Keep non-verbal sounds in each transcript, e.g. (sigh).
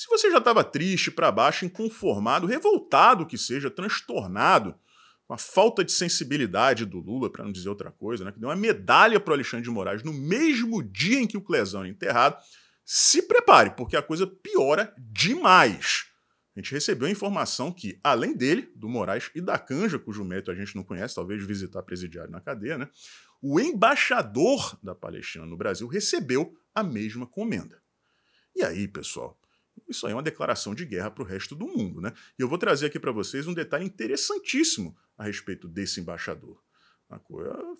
Se você já estava triste, para baixo, inconformado, revoltado que seja, transtornado, com a falta de sensibilidade do Lula, para não dizer outra coisa, né, que deu uma medalha para o Alexandre de Moraes no mesmo dia em que o Clezão é enterrado, se prepare, porque a coisa piora demais. A gente recebeu a informação que, além dele, do Moraes e da Canja, cujo mérito a gente não conhece, talvez visitar presidiário na cadeia, né, o embaixador da Palestina no Brasil recebeu a mesma comenda. E aí, pessoal, isso aí é uma declaração de guerra para o resto do mundo. Né? E eu vou trazer aqui para vocês um detalhe interessantíssimo a respeito desse embaixador. A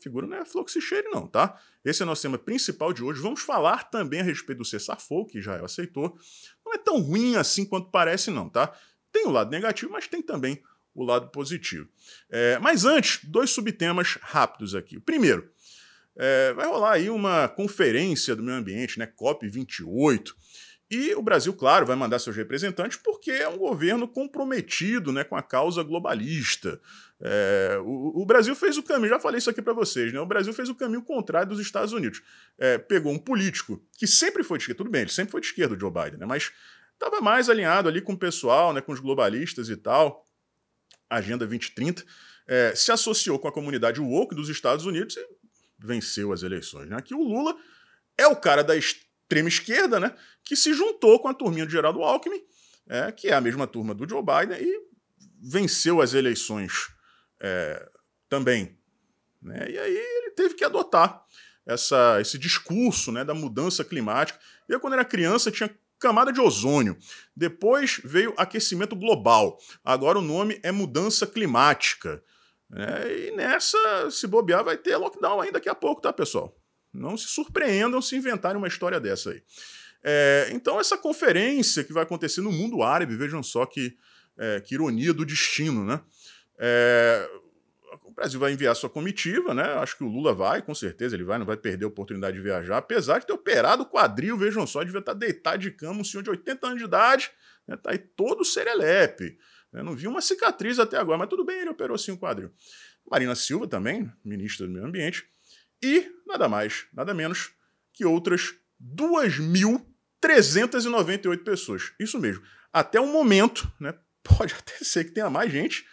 figura não é fluxicheire, não, tá? Esse é o nosso tema principal de hoje. Vamos falar também a respeito do cessar-fogo, que Israel aceitou. Não é tão ruim assim quanto parece, não, tá? Tem o lado negativo, mas tem também o lado positivo. É, mas antes, dois subtemas rápidos aqui. O primeiro, é, vai rolar aí uma conferência do meio ambiente, né? COP28 e o Brasil, claro, vai mandar seus representantes porque é um governo comprometido né, com a causa globalista. É, o, o, Brasil fez o caminho, já falei isso aqui para vocês, né? O Brasil fez o caminho contrário dos Estados Unidos. É, pegou um político que sempre foi de esquerda, tudo bem, ele sempre foi de esquerda, o Joe Biden, né? Mas estava mais alinhado ali com o pessoal, né, com os globalistas e tal, Agenda 2030, é, se associou com a comunidade woke dos Estados Unidos e venceu as eleições. Né? Aqui o Lula é o cara da esquerda extrema esquerda, né, que se juntou com a turminha de Geraldo Alckmin, é, que é a mesma turma do Joe Biden, e venceu as eleições é, também. Né? E aí ele teve que adotar essa, esse discurso né, da mudança climática. Eu, quando era criança, tinha camada de ozônio. Depois veio aquecimento global. Agora o nome é mudança climática. É, e nessa, se bobear, vai ter lockdown ainda daqui a pouco, tá, pessoal? Não se surpreendam se inventarem uma história dessa aí. É, então, essa conferência que vai acontecer no mundo árabe, vejam só que, é, que ironia do destino, né? É, o Brasil vai enviar sua comitiva, né? Acho que o Lula vai, com certeza ele vai, não vai perder a oportunidade de viajar, apesar de ter operado o quadril, vejam só, devia estar tá deitado de cama, um senhor de 80 anos de idade, né? tá aí todo serelepe. Né? Não vi uma cicatriz até agora, mas tudo bem, ele operou sim o quadril. Marina Silva também, ministra do Meio Ambiente, e nada mais, nada menos que outras 2.398 pessoas. Isso mesmo. Até o momento, né, (laughs) pode até ser que tenha mais gente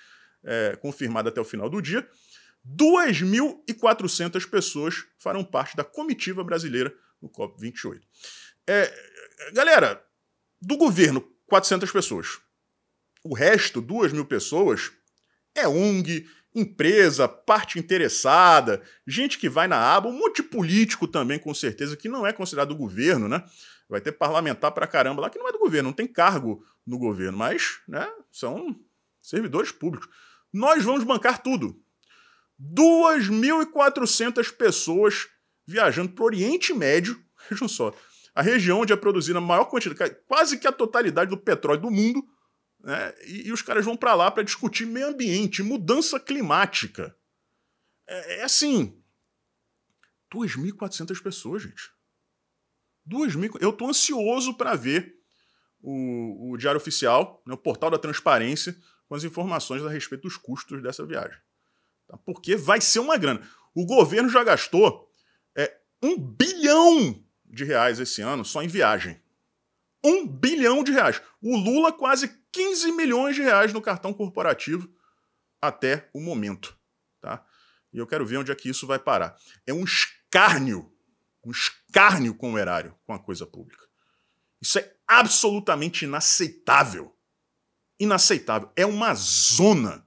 é, confirmada até o final do dia, 2.400 pessoas farão parte da comitiva brasileira no COP28. É, galera, do governo, 400 pessoas. O resto, 2.000 mil pessoas, é ONG, empresa, parte interessada, gente que vai na aba, um monte de político também, com certeza, que não é considerado governo, né? Vai ter parlamentar pra caramba lá que não é do governo, não tem cargo no governo, mas né, são servidores públicos. Nós vamos bancar tudo. 2.400 pessoas viajando para o Oriente Médio, (laughs) vejam só, a região onde é produzida a maior quantidade, quase que a totalidade do petróleo do mundo, né? E, e, os caras vão para lá para discutir meio ambiente, mudança climática. É, é assim. 2.400 pessoas, gente. 2.000. Eu tô ansioso para ver o, o, Diário Oficial, né, o portal da transparência, com as informações a respeito dos custos dessa viagem. Tá? Porque vai ser uma grana. O governo já gastou é, um bilhão de reais esse ano só em viagem. Um bilhão de reais. O Lula quase 15 milhões de reais no cartão corporativo até o momento. Tá? E eu quero ver onde é que isso vai parar. É um escárnio, um escárnio com o erário, com a coisa pública. Isso é absolutamente inaceitável. Inaceitável. É uma zona.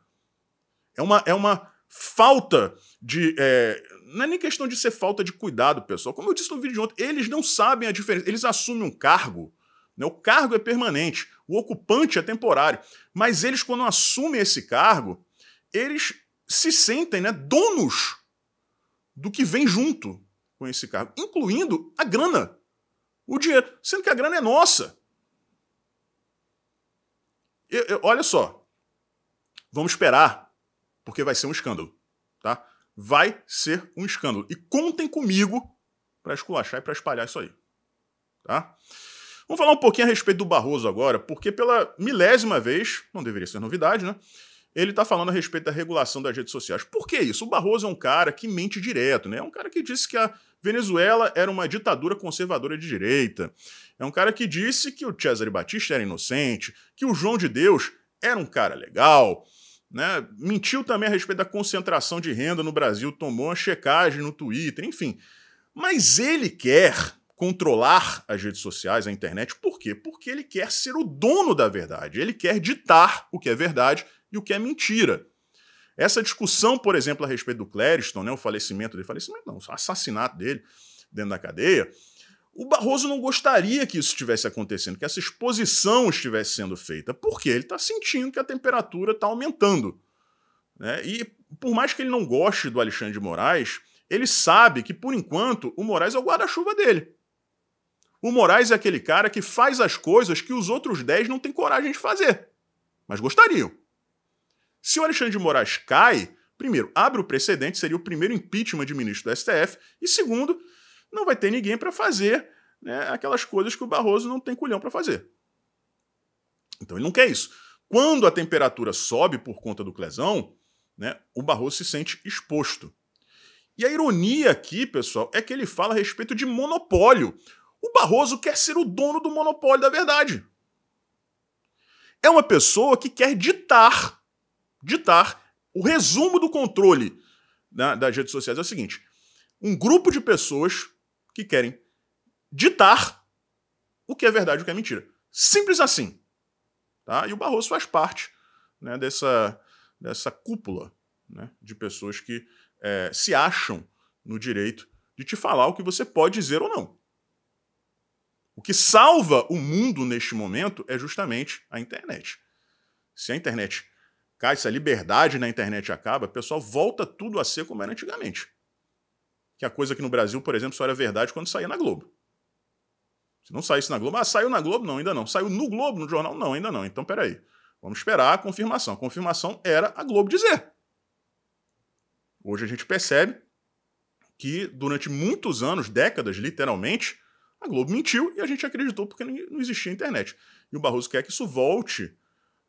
É uma, é uma falta de. É, não é nem questão de ser falta de cuidado, pessoal. Como eu disse no vídeo de ontem, eles não sabem a diferença. Eles assumem um cargo né? O cargo é permanente, o ocupante é temporário. Mas eles, quando assumem esse cargo, eles se sentem né, donos do que vem junto com esse cargo, incluindo a grana, o dinheiro, sendo que a grana é nossa. Eu, eu, olha só, vamos esperar, porque vai ser um escândalo, tá? Vai ser um escândalo. E contem comigo para esculachar e para espalhar isso aí, tá? Vamos falar um pouquinho a respeito do Barroso agora, porque pela milésima vez, não deveria ser novidade, né? Ele está falando a respeito da regulação das redes sociais. Por que isso? O Barroso é um cara que mente direto, né? É um cara que disse que a Venezuela era uma ditadura conservadora de direita. É um cara que disse que o César Batista era inocente, que o João de Deus era um cara legal. Né? Mentiu também a respeito da concentração de renda no Brasil, tomou uma checagem no Twitter, enfim. Mas ele quer controlar as redes sociais, a internet. Por quê? Porque ele quer ser o dono da verdade. Ele quer ditar o que é verdade e o que é mentira. Essa discussão, por exemplo, a respeito do Clériston, né, o falecimento dele, falecimento não, o assassinato dele dentro da cadeia, o Barroso não gostaria que isso estivesse acontecendo, que essa exposição estivesse sendo feita, porque ele está sentindo que a temperatura está aumentando. Né? E por mais que ele não goste do Alexandre de Moraes, ele sabe que, por enquanto, o Moraes é o guarda-chuva dele. O Moraes é aquele cara que faz as coisas que os outros 10 não têm coragem de fazer, mas gostariam. Se o Alexandre de Moraes cai, primeiro, abre o precedente, seria o primeiro impeachment de ministro do STF, e segundo, não vai ter ninguém para fazer né, aquelas coisas que o Barroso não tem culhão para fazer. Então ele não quer isso. Quando a temperatura sobe por conta do Clesão, né, o Barroso se sente exposto. E a ironia aqui, pessoal, é que ele fala a respeito de monopólio. O Barroso quer ser o dono do monopólio da verdade. É uma pessoa que quer ditar, ditar o resumo do controle né, das redes sociais é o seguinte: um grupo de pessoas que querem ditar o que é verdade e o que é mentira. Simples assim. Tá? E o Barroso faz parte né, dessa, dessa cúpula né, de pessoas que é, se acham no direito de te falar o que você pode dizer ou não. O que salva o mundo neste momento é justamente a internet. Se a internet cai, se a liberdade na internet acaba, o pessoal volta tudo a ser como era antigamente. Que a coisa que no Brasil, por exemplo, só era verdade quando saía na Globo. Se não saísse na Globo, ah, saiu na Globo? Não, ainda não. Saiu no Globo, no jornal? Não, ainda não. Então, peraí. Vamos esperar a confirmação. A confirmação era a Globo dizer. Hoje a gente percebe que durante muitos anos, décadas, literalmente, a Globo mentiu e a gente acreditou porque não existia internet. E o Barroso quer que isso volte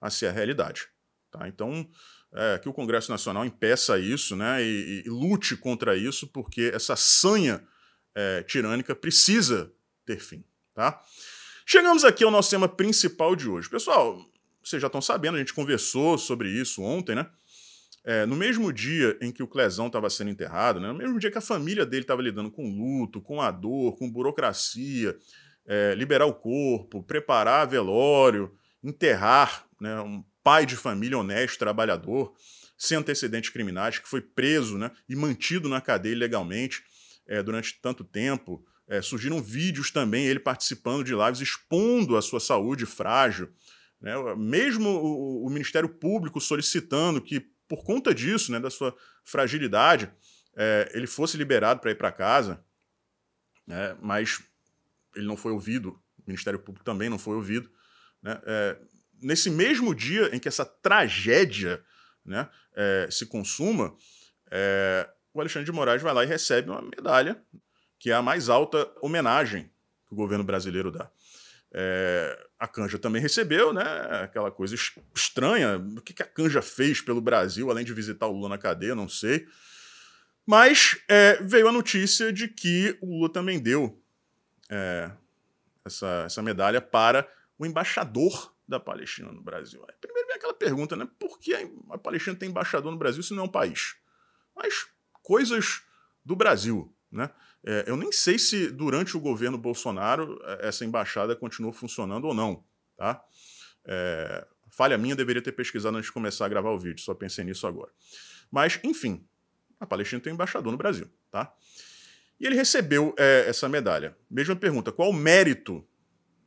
a ser a realidade. Tá? Então, é, que o Congresso Nacional impeça isso né, e, e lute contra isso, porque essa sanha é, tirânica precisa ter fim. Tá? Chegamos aqui ao nosso tema principal de hoje. Pessoal, vocês já estão sabendo, a gente conversou sobre isso ontem, né? É, no mesmo dia em que o Clezão estava sendo enterrado, né, no mesmo dia que a família dele estava lidando com luto, com a dor, com burocracia, é, liberar o corpo, preparar velório, enterrar né, um pai de família honesto, trabalhador, sem antecedentes criminais, que foi preso né, e mantido na cadeia ilegalmente é, durante tanto tempo. É, surgiram vídeos também, ele participando de lives, expondo a sua saúde frágil. Né, mesmo o, o Ministério Público solicitando que por conta disso, né, da sua fragilidade, é, ele fosse liberado para ir para casa, né, mas ele não foi ouvido, o Ministério Público também não foi ouvido. Né, é, nesse mesmo dia em que essa tragédia né, é, se consuma, é, o Alexandre de Moraes vai lá e recebe uma medalha, que é a mais alta homenagem que o governo brasileiro dá. É, a Canja também recebeu, né? Aquela coisa estranha. O que, que a Canja fez pelo Brasil, além de visitar o Lula na cadeia, não sei. Mas é, veio a notícia de que o Lula também deu é, essa, essa medalha para o embaixador da Palestina no Brasil. Aí, primeiro vem aquela pergunta, né? Por que a Palestina tem embaixador no Brasil se não é um país? Mas coisas do Brasil. Né? É, eu nem sei se durante o governo Bolsonaro é, essa embaixada continuou funcionando ou não. Tá? É, falha minha, deveria ter pesquisado antes de começar a gravar o vídeo, só pensei nisso agora. Mas, enfim, a Palestina tem um embaixador no Brasil. Tá? E ele recebeu é, essa medalha. Mesma pergunta: qual o mérito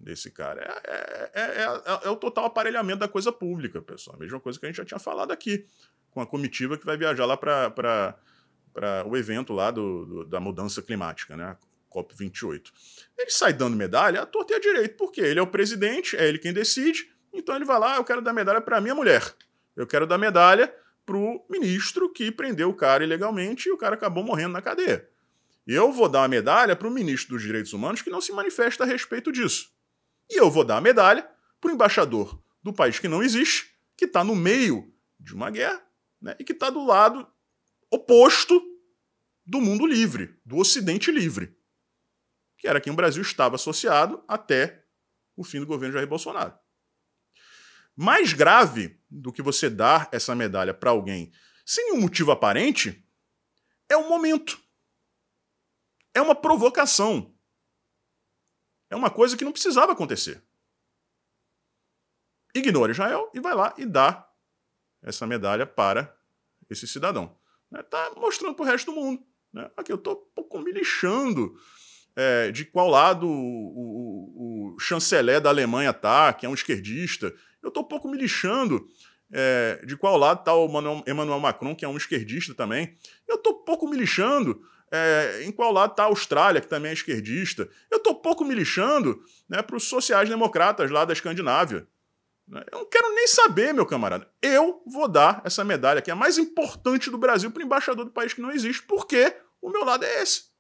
desse cara? É, é, é o total aparelhamento da coisa pública, pessoal. mesma coisa que a gente já tinha falado aqui, com a comitiva que vai viajar lá para para o evento lá do, do, da mudança climática, né? COP28. Ele sai dando medalha à torta e à direita, porque ele é o presidente, é ele quem decide, então ele vai lá, eu quero dar medalha para minha mulher, eu quero dar medalha para o ministro que prendeu o cara ilegalmente e o cara acabou morrendo na cadeia. Eu vou dar medalha para o ministro dos Direitos Humanos que não se manifesta a respeito disso. E eu vou dar a medalha para o embaixador do país que não existe, que está no meio de uma guerra né, e que está do lado oposto do mundo livre, do Ocidente livre, que era quem o Brasil estava associado até o fim do governo Jair Bolsonaro. Mais grave do que você dar essa medalha para alguém sem nenhum motivo aparente é o momento. É uma provocação. É uma coisa que não precisava acontecer. Ignora Israel e vai lá e dá essa medalha para esse cidadão. Está né, mostrando para o resto do mundo. Né? Aqui eu estou um pouco me lixando é, de qual lado o, o, o, chanceler da Alemanha tá, que é um esquerdista. Eu estou um pouco me lixando é, de qual lado está o Manuel, Emmanuel Macron, que é um esquerdista também. Eu estou um pouco me lixando é, em qual lado está a Austrália, que também é esquerdista. Eu estou pouco me lixando né, para os sociais-democratas lá da Escandinávia. Eu não quero nem saber, meu camarada. Eu vou dar essa medalha, que é a mais importante do Brasil, para o embaixador do país que não existe, porque o meu lado é esse.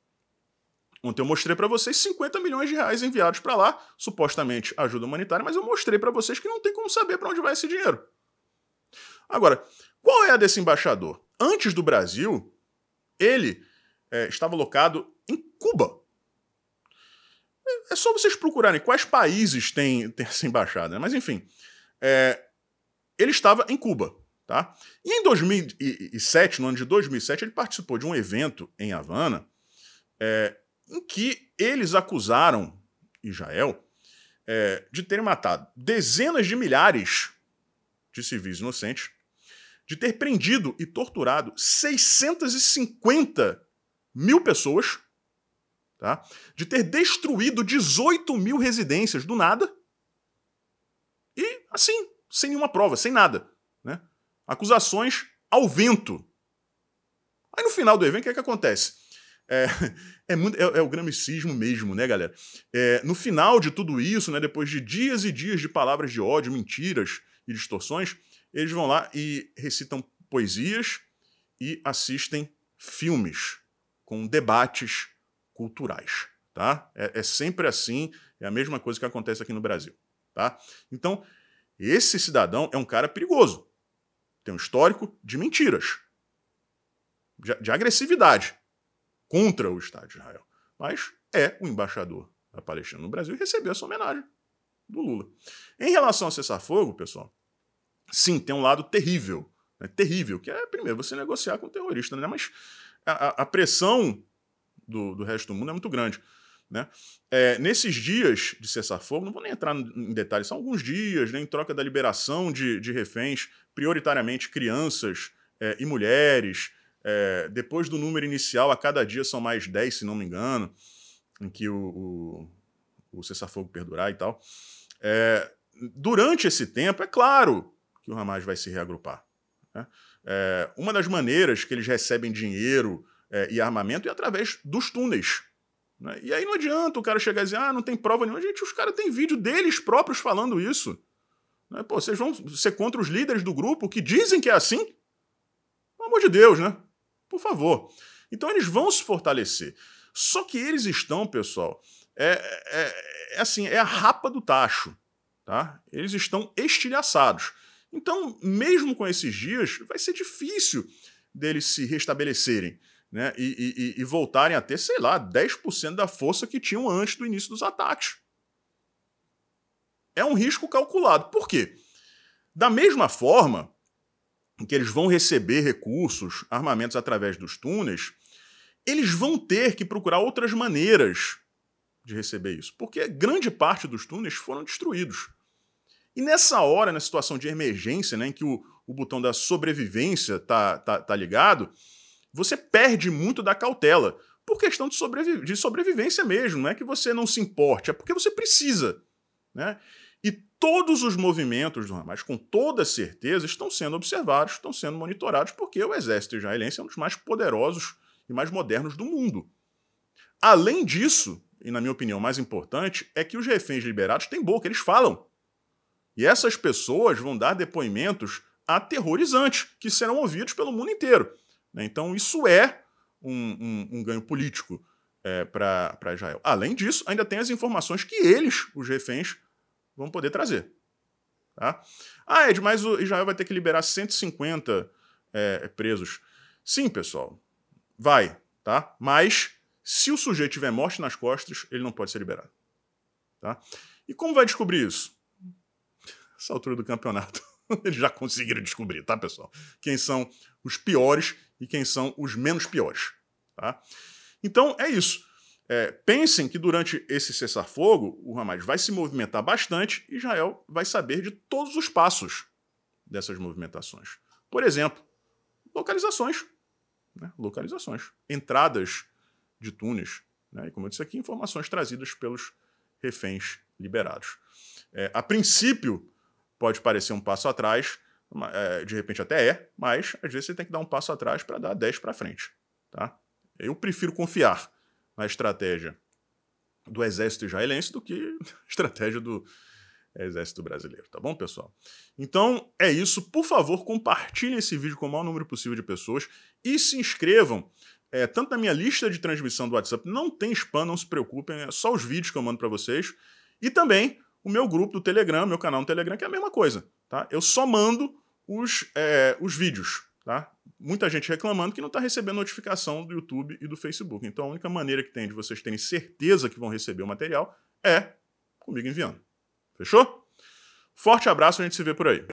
Ontem eu mostrei para vocês 50 milhões de reais enviados para lá, supostamente ajuda humanitária, mas eu mostrei para vocês que não tem como saber para onde vai esse dinheiro. Agora, qual é a desse embaixador? Antes do Brasil, ele é, estava locado em Cuba. É, é só vocês procurarem quais países têm, têm essa embaixada, né? mas enfim. É, ele estava em Cuba. Tá? E em 2007, no ano de 2007, ele participou de um evento em Havana é, em que eles acusaram Israel é, de ter matado dezenas de milhares de civis inocentes, de ter prendido e torturado 650 mil pessoas, tá? de ter destruído 18 mil residências do nada e assim, sem nenhuma prova, sem nada. Né? Acusações ao vento. Aí no final do evento, o que, é que acontece? É, (laughs) é, muito, é, é o gramicismo mesmo, né, galera? É, no final de tudo isso, né, depois de dias e dias de palavras de ódio, mentiras e distorções, eles vão lá e recitam poesias e assistem filmes com debates culturais. Tá? É, é sempre assim, é a mesma coisa que acontece aqui no Brasil. Tá? Então, esse cidadão é um cara perigoso. Tem um histórico de mentiras, de, agressividade contra o Estado de Israel. Mas é o embaixador da Palestina no Brasil e recebeu essa homenagem do Lula. Em relação ao cessar-fogo, pessoal, sim, tem um lado terrível. Né, terrível, que é, primeiro, você negociar com um terrorista, né? Mas a, a pressão do, do resto do mundo é muito grande. Né? É, nesses dias de cessar-fogo, não vou nem entrar em detalhes, são alguns dias, né, em troca da liberação de, de reféns, prioritariamente crianças é, e mulheres. É, depois do número inicial, a cada dia são mais 10, se não me engano, em que o, o, o cessar-fogo perdurar e tal. É, durante esse tempo, é claro que o Hamas vai se reagrupar. Né? É, uma das maneiras que eles recebem dinheiro é, e armamento é através dos túneis né? E aí não adianta o cara chegar e dizer, ah, não tem prova nenhuma. Gente, os caras têm vídeo deles próprios falando isso. Né? Pô, vocês vão ser contra os líderes do grupo que dizem que é assim? Pelo amor de Deus, né? Por favor. Então eles vão se fortalecer. Só que eles estão, pessoal, é, é, é assim, é a rapa do tacho. Tá? Eles estão estilhaçados. Então, mesmo com esses dias, vai ser difícil deles se restabelecerem né? E, e, e, voltarem a ter, sei lá, 10% da força que tinham antes do início dos ataques. É um risco calculado. Por quê? Da mesma forma que eles vão receber recursos, armamentos através dos túneis, eles vão ter que procurar outras maneiras de receber isso, porque grande parte dos túneis foram destruídos. E nessa hora, na situação de emergência, né, em que o, o botão da sobrevivência está tá, tá ligado, você perde muito da cautela, por questão de, sobrevi de sobrevivência mesmo. Não é que você não se importe, é porque você precisa. Né? E todos os movimentos do Hamas, com toda certeza, estão sendo observados, estão sendo monitorados, porque o exército israelense é um dos mais poderosos e mais modernos do mundo. Além disso, e na minha opinião mais importante, é que os reféns liberados têm boca, eles falam. E essas pessoas vão dar depoimentos aterrorizantes, que serão ouvidos pelo mundo inteiro. Né? Então, isso é um, um, um ganho político é, para Israel. Além disso, ainda tem as informações que eles, os reféns, vão poder trazer. Tá? Ah, Ed, mas o Israel vai ter que liberar 150 é, presos. Sim, pessoal, vai, tá? Mas se o sujeito tiver morte nas costas, ele não pode ser liberado. Tá? E como vai descobrir isso? Essa altura do campeonato. (laughs) Eles já conseguiram descobrir, tá, pessoal? Quem são os piores e quem são os menos piores. Tá? Então é isso. É, pensem que durante esse cessar-fogo, o Hamas vai se movimentar bastante e Israel vai saber de todos os passos dessas movimentações. Por exemplo, localizações. Né? Localizações. Entradas de túneis. Né? E como eu disse aqui, informações trazidas pelos reféns liberados. É, a princípio, pode parecer um passo atrás, é, de repente até é, mas às vezes você tem que dar um passo atrás para dar 10 para frente. Tá? Eu prefiro confiar na estratégia do exército israelense do que na (laughs) estratégia do exército brasileiro, tá bom, pessoal? Então é isso. Por favor, compartilhem esse vídeo com o maior número possível de pessoas e se inscrevam. É, tanto na minha lista de transmissão do WhatsApp, não tem spam, não se preocupem, é só os vídeos que eu mando para vocês. E também o meu grupo do Telegram, meu canal no Telegram, que é a mesma coisa, tá? Eu só mando os, é, os vídeos. Tá? Muita gente reclamando que não está recebendo notificação do YouTube e do Facebook. Então a única maneira que tem de vocês terem certeza que vão receber o material é comigo enviando. Fechou? Forte abraço, a gente se vê por aí.